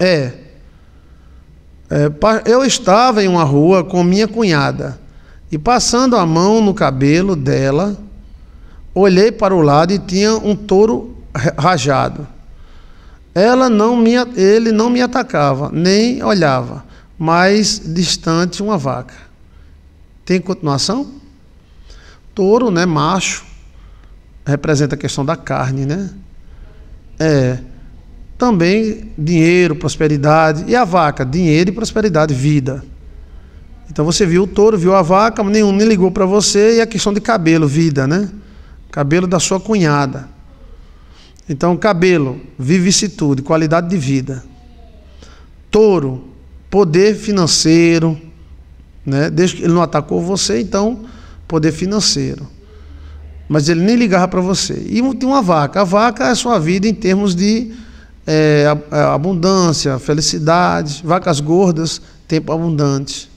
É. é. Eu estava em uma rua com minha cunhada e, passando a mão no cabelo dela, olhei para o lado e tinha um touro rajado. Ela não me, ele não me atacava, nem olhava, mas distante uma vaca. Tem continuação? Touro, né, macho, representa a questão da carne, né? É também dinheiro, prosperidade. E a vaca? Dinheiro e prosperidade, vida. Então você viu o touro, viu a vaca, nenhum nem ligou para você, e a é questão de cabelo, vida, né? Cabelo da sua cunhada. Então, cabelo, vivicitude, qualidade de vida. Touro, poder financeiro, né? Desde que ele não atacou você, então, poder financeiro. Mas ele nem ligava para você. E tem uma vaca. A vaca é a sua vida em termos de é, é, abundância, felicidade, vacas gordas, tempo abundante.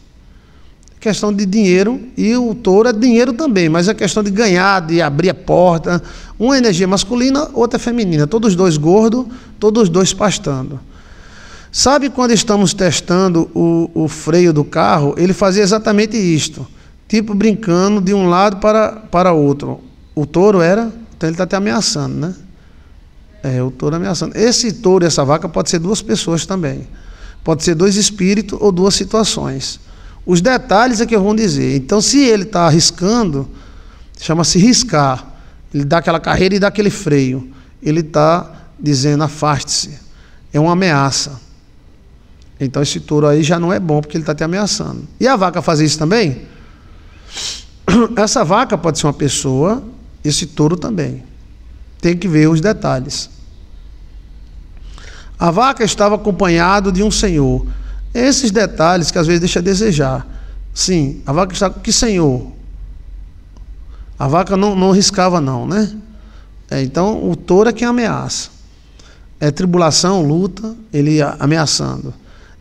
Questão de dinheiro, e o touro é dinheiro também, mas é questão de ganhar, de abrir a porta. Uma energia masculina, outra é feminina. Todos dois gordos, todos dois pastando. Sabe quando estamos testando o, o freio do carro? Ele fazia exatamente isto, tipo brincando de um lado para, para outro. O touro era, então ele está até ameaçando, né? É o touro ameaçando. Esse touro e essa vaca pode ser duas pessoas também. Pode ser dois espíritos ou duas situações. Os detalhes é que eu vou dizer. Então, se ele está arriscando, chama-se riscar. Ele dá aquela carreira e dá aquele freio. Ele está dizendo afaste-se. É uma ameaça. Então esse touro aí já não é bom porque ele está te ameaçando. E a vaca fazer isso também? Essa vaca pode ser uma pessoa, esse touro também tem que ver os detalhes. A vaca estava acompanhado de um senhor. Esses detalhes que às vezes deixa a desejar. Sim, a vaca está com que senhor? A vaca não, não riscava, não, né? É, então, o touro é quem ameaça. É tribulação, luta, ele ameaçando.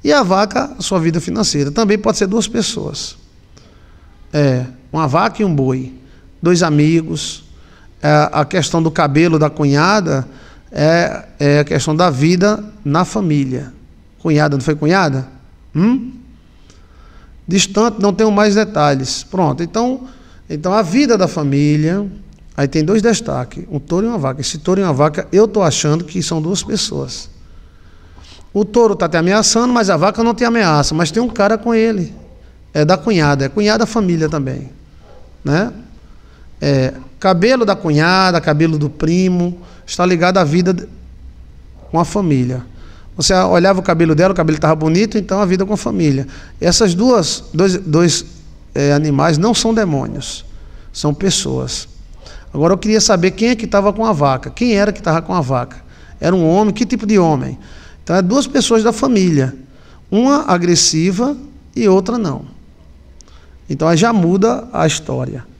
E a vaca, sua vida financeira. Também pode ser duas pessoas. É, uma vaca e um boi. Dois amigos, é, a questão do cabelo da cunhada é, é a questão da vida na família. Cunhada, não foi cunhada? Hum? Distante, não tenho mais detalhes. Pronto, então, então a vida da família. Aí tem dois destaques: um touro e uma vaca. Esse touro e uma vaca, eu estou achando que são duas pessoas. O touro está te ameaçando, mas a vaca não tem ameaça. Mas tem um cara com ele. É da cunhada. É cunhada família também. Né? É, Cabelo da cunhada, cabelo do primo, está ligado à vida com a família. Você olhava o cabelo dela, o cabelo estava bonito, então a vida com a família. Essas duas, dois, dois é, animais não são demônios, são pessoas. Agora eu queria saber quem é que estava com a vaca, quem era que estava com a vaca. Era um homem, que tipo de homem? Então é duas pessoas da família, uma agressiva e outra não. Então já muda a história.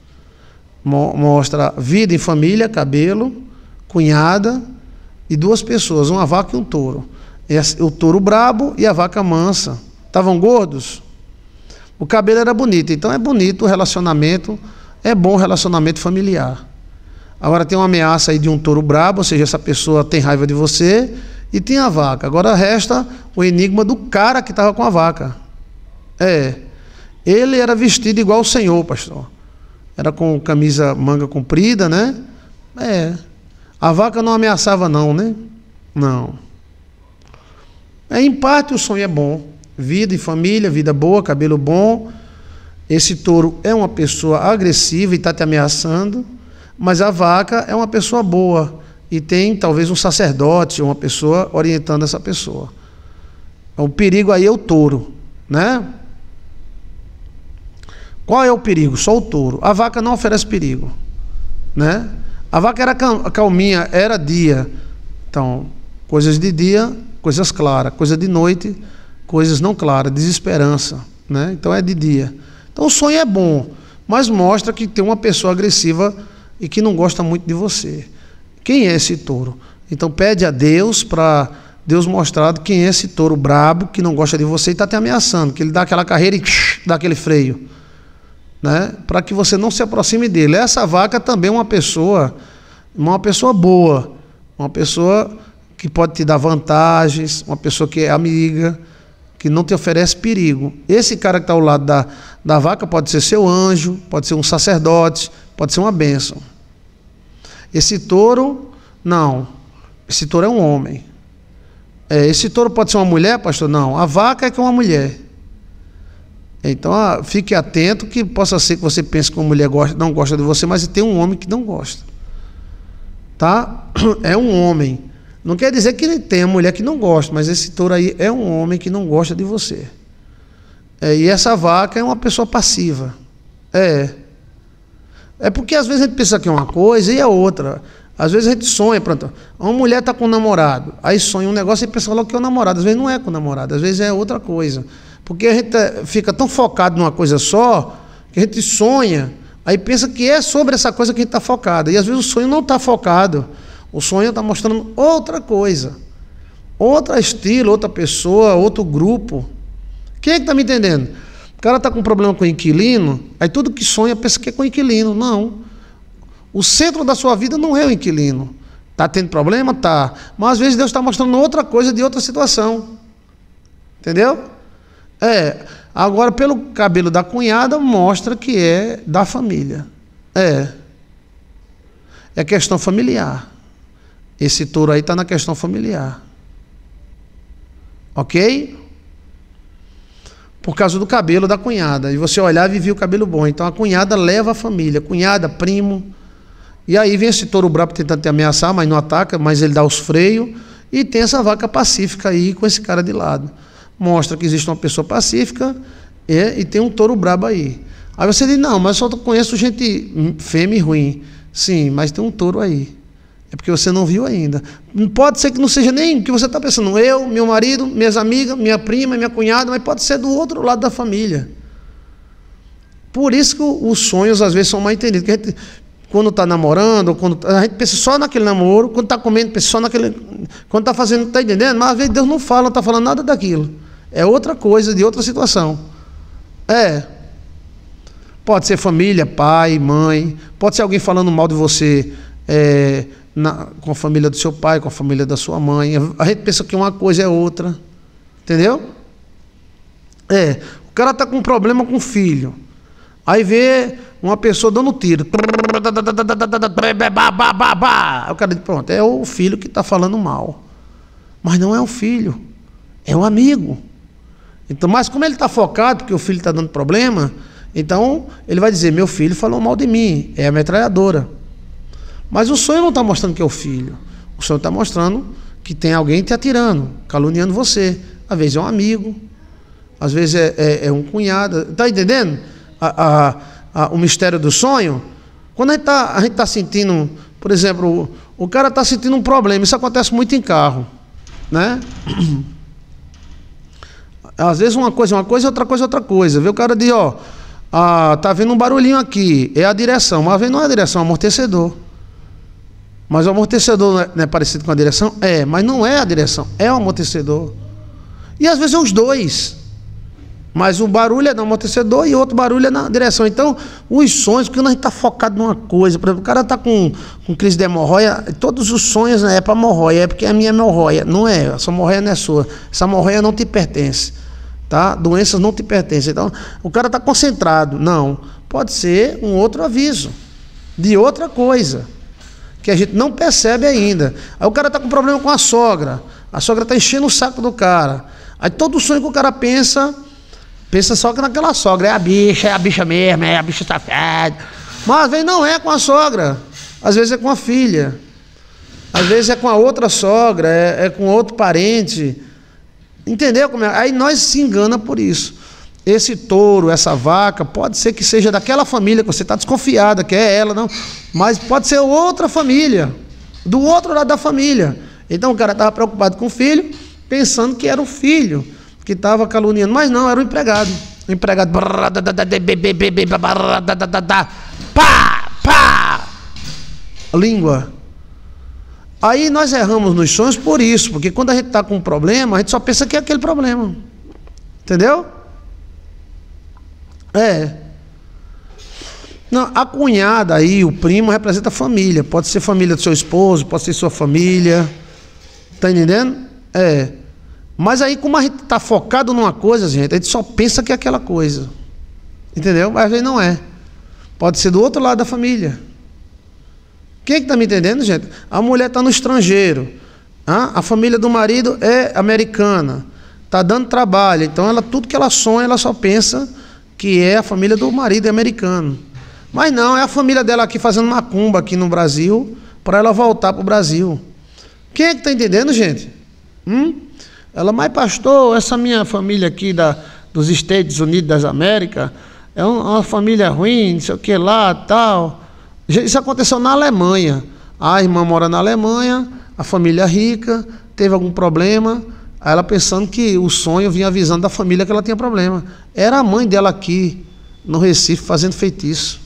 Mo mostra vida em família, cabelo, cunhada e duas pessoas, uma vaca e um touro. O touro brabo e a vaca mansa. Estavam gordos? O cabelo era bonito, então é bonito o relacionamento, é bom o relacionamento familiar. Agora tem uma ameaça aí de um touro brabo, ou seja, essa pessoa tem raiva de você e tem a vaca. Agora resta o enigma do cara que estava com a vaca. É. Ele era vestido igual o Senhor, pastor. Era com camisa manga comprida, né? É. A vaca não ameaçava, não, né? Não. É, em parte o sonho é bom. Vida e família, vida boa, cabelo bom. Esse touro é uma pessoa agressiva e está te ameaçando, mas a vaca é uma pessoa boa e tem talvez um sacerdote, uma pessoa orientando essa pessoa. O perigo aí é o touro, né? Qual é o perigo? Só o touro. A vaca não oferece perigo, né? A vaca era calminha, era dia. Então, coisas de dia, coisas claras, coisa de noite, coisas não claras, desesperança, né? Então é de dia. Então o sonho é bom, mas mostra que tem uma pessoa agressiva e que não gosta muito de você. Quem é esse touro? Então pede a Deus para Deus mostrar quem é esse touro brabo que não gosta de você e está te ameaçando, que ele dá aquela carreira e dá aquele freio né, para que você não se aproxime dele. Essa vaca também é uma pessoa, uma pessoa boa, uma pessoa que pode te dar vantagens, uma pessoa que é amiga, que não te oferece perigo. Esse cara que está ao lado da, da vaca pode ser seu anjo, pode ser um sacerdote, pode ser uma bênção. Esse touro, não. Esse touro é um homem. É, esse touro pode ser uma mulher, pastor? Não. A vaca é que é uma mulher. Então, ah, fique atento que possa ser que você pense que uma mulher gosta, não gosta de você, mas tem um homem que não gosta. Tá? É um homem. Não quer dizer que tem mulher que não gosta, mas esse touro aí é um homem que não gosta de você. É, e essa vaca é uma pessoa passiva. É. É porque às vezes a gente pensa que é uma coisa e é outra. Às vezes a gente sonha, pronto. Uma mulher está com um namorado, aí sonha um negócio e pensa logo que é o um namorado. Às vezes não é com o namorado, às vezes é outra coisa. Porque a gente eh, fica tão focado numa coisa só, que a gente sonha, aí pensa que é sobre essa coisa que a gente está focado. E às vezes o sonho não está focado. O sonho está mostrando outra coisa. Outro estilo, outra pessoa, outro grupo. Quem é que está me entendendo? O cara está com problema com o inquilino, aí tudo que sonha pensa que é com o inquilino. Não. O centro da sua vida não é o inquilino. Está tendo problema? Tá. Mas às vezes Deus está mostrando outra coisa de outra situação. Entendeu? É. Agora, pelo cabelo da cunhada, mostra que é da família. É. É questão familiar. Esse touro aí está na questão familiar. Ok? Por causa do cabelo da cunhada. E você olhar e viver o cabelo bom. Então a cunhada leva a família. Cunhada, primo. E aí vem esse touro brabo tentando te ameaçar, mas não ataca, mas ele dá os freios. E tem essa vaca pacífica aí com esse cara de lado mostra que existe uma pessoa pacífica é, e tem um touro brabo aí. Aí você diz, não, mas eu só conheço gente fêmea e ruim. Sim, mas tem um touro aí. É porque você não viu ainda. Pode ser que não seja nem o que você está pensando. Eu, meu marido, minhas amigas, minha prima, minha cunhada, mas pode ser do outro lado da família. Por isso que os sonhos às vezes são mal entendidos. Porque a gente, quando está namorando, quando a gente pensa só naquele namoro, quando está comendo, pensa só naquele. Quando está fazendo, está entendendo? Mas às vezes Deus não fala, não está falando nada daquilo. É outra coisa, de outra situação. É. Pode ser família, pai, mãe. Pode ser alguém falando mal de você é, na, com a família do seu pai, com a família da sua mãe. A gente pensa que uma coisa é outra. Entendeu? É. O cara está com um problema com o filho. Aí vê uma pessoa dando tiro. O cara diz, pronto, é o filho que está falando mal. Mas não é o filho, é o amigo. Então, mas como ele está focado, porque o filho está dando problema, então ele vai dizer: meu filho falou mal de mim, é a metralhadora. Mas o sonho não está mostrando que é o filho. O sonho está mostrando que tem alguém te atirando, caluniando você. Às vezes é um amigo, às vezes é, é, é um cunhado. Está entendendo a, a, a, o mistério do sonho? Quando a gente está tá sentindo, por exemplo, o, o cara está sentindo um problema, isso acontece muito em carro, né? Às vezes uma coisa é uma coisa, outra coisa é outra coisa. Vê o cara diz, ó, ah, tá vendo um barulhinho aqui, é a direção. Mas não é a direção, é o amortecedor. Mas o amortecedor é, não é parecido com a direção? É, mas não é a direção, é o amortecedor. E às vezes é os dois. Mas um barulho é no amortecedor e outro barulho é na direção. Então, os sonhos, porque a gente está focado numa coisa. Por exemplo, o cara está com, com crise de hemorroia, todos os sonhos né, é para hemorroia, é porque a minha hemorroia. Não é, essa hemorroia não é sua. Essa hemorroia não te pertence tá? Doenças não te pertencem. Então, o cara está concentrado. Não. Pode ser um outro aviso de outra coisa que a gente não percebe ainda. Aí o cara está com problema com a sogra. A sogra está enchendo o saco do cara. Aí todo sonho que o cara pensa, pensa só que naquela sogra. É a bicha, é a bicha mesmo, é a bicha safada. Tá Mas às vezes não é com a sogra. Às vezes é com a filha. Às vezes é com a outra sogra, é, é com outro parente Entendeu como é? Aí nós se engana por isso. Esse touro, essa vaca, pode ser que seja daquela família que você está desconfiada, que é ela, não. Mas pode ser outra família, do outro lado da família. Então o cara estava preocupado com o filho, pensando que era o filho que estava caluniando. Mas não, era o empregado. O empregado. Pá! Pá! Língua. Aí nós erramos nos sonhos por isso, porque quando a gente está com um problema, a gente só pensa que é aquele problema. Entendeu? É. Não, a cunhada aí, o primo, representa a família. Pode ser família do seu esposo, pode ser sua família. Tá entendendo? É. Mas aí, como a gente está focado numa coisa, gente, a gente só pensa que é aquela coisa. Entendeu? Mas aí não é. Pode ser do outro lado da família. Quem é está me entendendo, gente? A mulher está no estrangeiro. A família do marido é americana. Está dando trabalho. Então, ela, tudo que ela sonha, ela só pensa que é a família do marido é americano. Mas não, é a família dela aqui fazendo macumba aqui no Brasil para ela voltar para o Brasil. Quem é que está entendendo, gente? Hum? Ela, mas pastor, essa minha família aqui da, dos Estados Unidos das Américas é uma família ruim, não sei o que lá, tal. Isso aconteceu na Alemanha. A irmã mora na Alemanha, a família é rica, teve algum problema. Aí ela pensando que o sonho vinha avisando da família que ela tinha problema. Era a mãe dela aqui, no Recife, fazendo feitiço.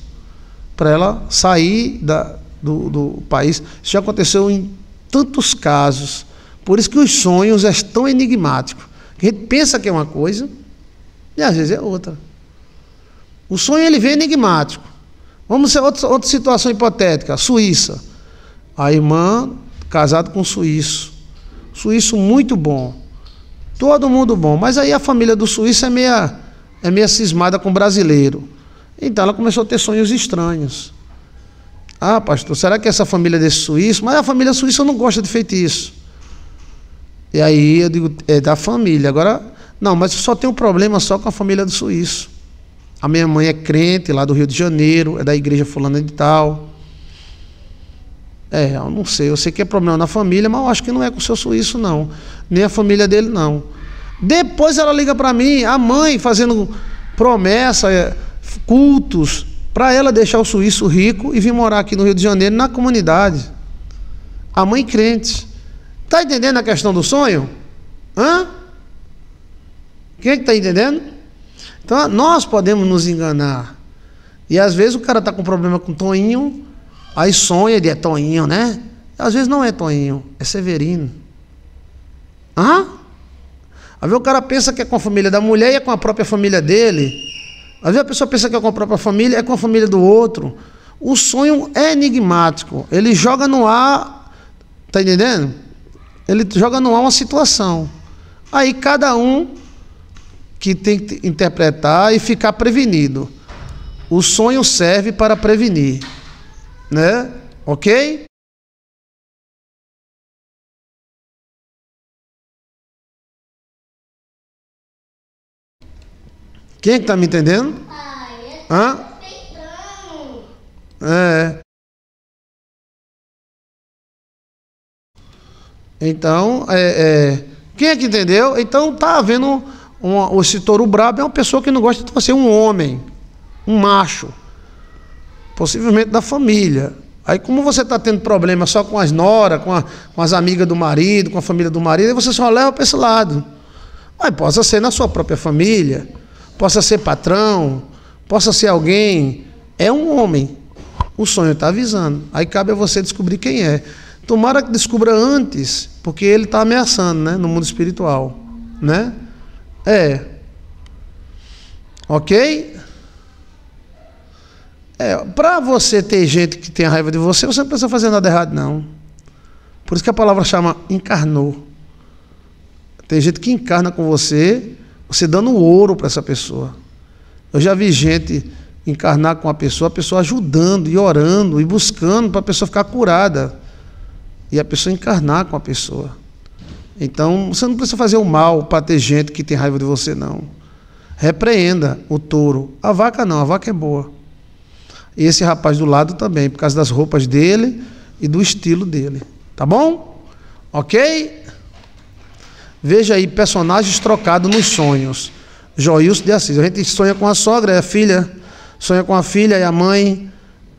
Para ela sair da, do, do país. Isso já aconteceu em tantos casos. Por isso que os sonhos é tão enigmático. A gente pensa que é uma coisa e às vezes é outra. O sonho ele vem enigmático. Vamos ser outra, outra situação hipotética, Suíça. A irmã casada com um suíço. Suíço muito bom. Todo mundo bom. Mas aí a família do suíço é meia, é meia cismada com brasileiro. Então ela começou a ter sonhos estranhos. Ah, pastor, será que essa família desse suíço? Mas a família suíça não gosta de feitiço. E aí eu digo, é da família. Agora, não, mas só tem um problema só com a família do suíço. A minha mãe é crente lá do Rio de Janeiro, é da igreja fulana de tal. É, eu não sei, eu sei que é problema na família, mas eu acho que não é com o seu suíço, não. Nem a família dele, não. Depois ela liga para mim, a mãe fazendo promessa, é, cultos, para ela deixar o suíço rico e vir morar aqui no Rio de Janeiro, na comunidade. A mãe crente. Está entendendo a questão do sonho? Hã? Quem é está entendendo? Então nós podemos nos enganar. E às vezes o cara tá com problema com Toinho, aí sonha de é Toinho, né? Às vezes não é Toinho, é Severino. Hã? Às vezes o cara pensa que é com a família da mulher e é com a própria família dele. Às vezes a pessoa pensa que é com a própria família, é com a família do outro. O sonho é enigmático. Ele joga no ar, tá entendendo? Ele joga no ar uma situação. Aí cada um que tem que interpretar e ficar prevenido. O sonho serve para prevenir, né? OK? Quem é que tá me entendendo? Hã? É. Então, é, é, quem é que entendeu? Então tá havendo um, o touro brabo é uma pessoa que não gosta de você, um homem, um macho, possivelmente da família. Aí, como você está tendo problema só com as noras, com, com, as amigas do marido, com a família do marido, aí você só leva para esse lado. Mas possa ser na sua própria família, possa ser patrão, possa ser alguém. É um homem. O sonho está avisando. Aí cabe a você descobrir quem é. Tomara que descubra antes, porque ele está ameaçando né, no mundo espiritual. Né? É. Ok? É, para você ter gente que tem raiva de você, você não precisa fazer nada errado, não. Por isso que a palavra chama encarnou. Tem gente que encarna com você, você dando ouro para essa pessoa. Eu já vi gente encarnar com a pessoa, a pessoa ajudando e orando e buscando para a pessoa ficar curada. E a pessoa encarnar com a pessoa. Então, você não precisa fazer o mal para ter gente que tem raiva de você, não. Repreenda o touro. A vaca não, a vaca é boa. E esse rapaz do lado também, por causa das roupas dele e do estilo dele. Tá bom? Ok? Veja aí personagens trocados nos sonhos. Joilson de Assis. A gente sonha com a sogra, é a filha. Sonha com a filha e a mãe.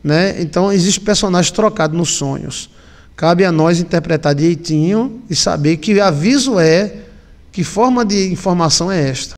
Né? Então, existe personagens trocados nos sonhos. Cabe a nós interpretar direitinho e saber que aviso é, que forma de informação é esta.